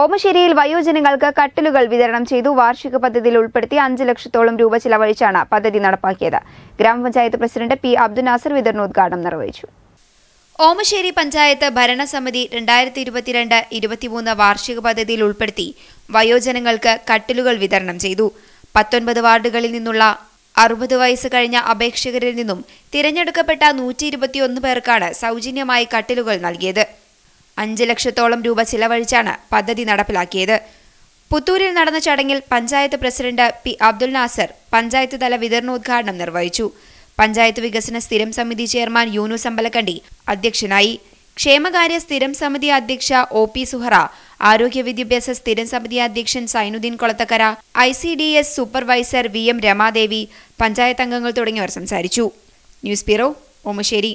ഓമശ്ശേരിയിൽ വയോജനങ്ങൾക്ക് കട്ടിലുകൾ വിതരണം ചെയ്തു വാർഷിക പദ്ധതിയിൽ ഉൾപ്പെടുത്തി അഞ്ച് ലക്ഷത്തോളം രൂപ ചിലവഴിച്ചാണ് പദ്ധതി നടപ്പാക്കിയത് ഗ്രാമപഞ്ചായത്ത് പ്രസിഡന്റ് പി അബ്ദുൽ നാസർ വിതരണോദ്ഘാടനം നിർവഹിച്ചു ഓമശ്ശേരി പഞ്ചായത്ത് ഭരണസമിതി രണ്ടായിരത്തി ഇരുപത്തിരണ്ട് ഇരുപത്തിമൂന്ന് വാർഷിക പദ്ധതിയിൽ ഉൾപ്പെടുത്തി വയോജനങ്ങൾക്ക് കട്ടിലുകൾ വിതരണം ചെയ്തു പത്തൊൻപത് വാർഡുകളിൽ നിന്നുള്ള അറുപത് വയസ്സ് കഴിഞ്ഞ അപേക്ഷകരിൽ നിന്നും തിരഞ്ഞെടുക്കപ്പെട്ട നൂറ്റി ഇരുപത്തിയൊന്ന് പേർക്കാണ് സൗജന്യമായി കട്ടിലുകൾ നൽകിയത് അഞ്ച് ലക്ഷത്തോളം രൂപ ചിലവഴിച്ചാണ് പദ്ധതി നടപ്പിലാക്കിയത് പുത്തൂരിൽ നടന്ന ചടങ്ങിൽ പഞ്ചായത്ത് പ്രസിഡന്റ് പി അബ്ദുൽ നാസർ പഞ്ചായത്ത് തല വിതരണോദ്ഘാടനം നിർവഹിച്ചു പഞ്ചായത്ത് വികസന സ്ഥിരം സമിതി ചെയർമാൻ യൂനു സമ്പലക്കണ്ടി അധ്യക്ഷനായി ക്ഷേമകാര്യ സ്ഥിരം സമിതി അധ്യക്ഷ ഒ പി സുഹറ ആരോഗ്യ വിദ്യാഭ്യാസ സ്ഥിരം സമിതി അധ്യക്ഷൻ Zainuddin Kolathakkara I C D S supervisor V M Ramadevi panchayat അംഗങ്ങൾ തുടങ്ങിയവർ സംസാരിച്ചു ന്യൂസ് ബ്യൂറോ ഓമശ്ശേരി